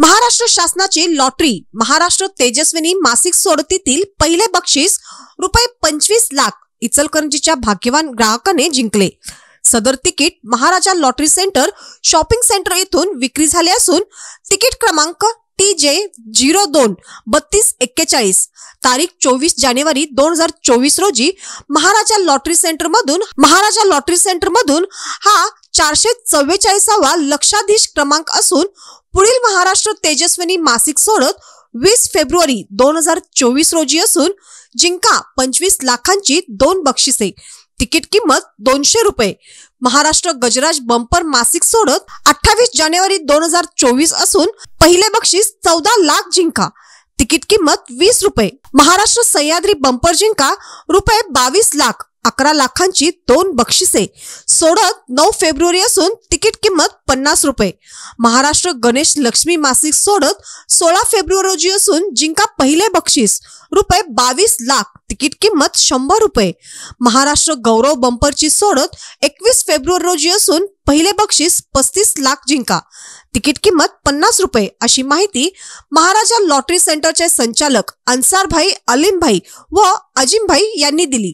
महाराष्ट्र शासनाची लॉटरी महाराष्ट्र तेजस्विनी मासिक सोडतीतील पहिले बक्षीस रुपये पंचवीस लाख इचलकरंजीच्या भाग्यवान ग्राहकाने जिंकले सदर तिकीट Maharaja lottery centre shopping centre येथून विक्री झाले असून तिकीट क्रमांक टी जे झिरो दोन बत्तीस एक्केचाळीस तारीख चोवीस जानेवारी दोन हजार चोवीस रोजी महाराजा लॉटरी सेंटर मधून महाराजा लॉटरी सेंटर मधून हा चारशे चव्वेचाळीसावा लक्षाधीश क्रमांक असून पुढील महाराष्ट्र तेजस्विनी मासिक सोडत वीस फेब्रुवारी दोन हजार चोवीस रोजी असून जिंका पंचवीस लाखांची दोन बक्षिसे तिकीट किंमत दोनशे रुपये महाराष्ट्र गजराज बंपर मासिक सोडत अठ्ठावीस जानेवारी दोन हजार चोवीस असून पहिले बक्षीस चौदा लाख जिंका तिकीट किंमत वीस रुपये महाराष्ट्र सह्याद्री बंपर जिंका रुपये बावीस लाख अकरा लाखांची दोन बक्षिसे सोडत नऊ फेब्रुवारी असून तिकीट किंमत पन्नास रुपये महाराष्ट्र गणेश लक्ष्मी मासिक सोडत सोळा फेब्रुवारी रोजी असून जिंका पहिले बक्षीस रुपये बावीस लाख तिकीट किंमत शंभर रुपये महाराष्ट्र गौरव बंपरची सोडत एकवीस फेब्रुवारी रोजी असून पहिले बक्षीस पस्तीस लाख जिंका तिकीट किंमत पन्नास रुपये अशी माहिती महाराजा लॉटरी सेंटरचे संचालक अन्सारभाई अलीमभाई व अजिमभाई यांनी दिली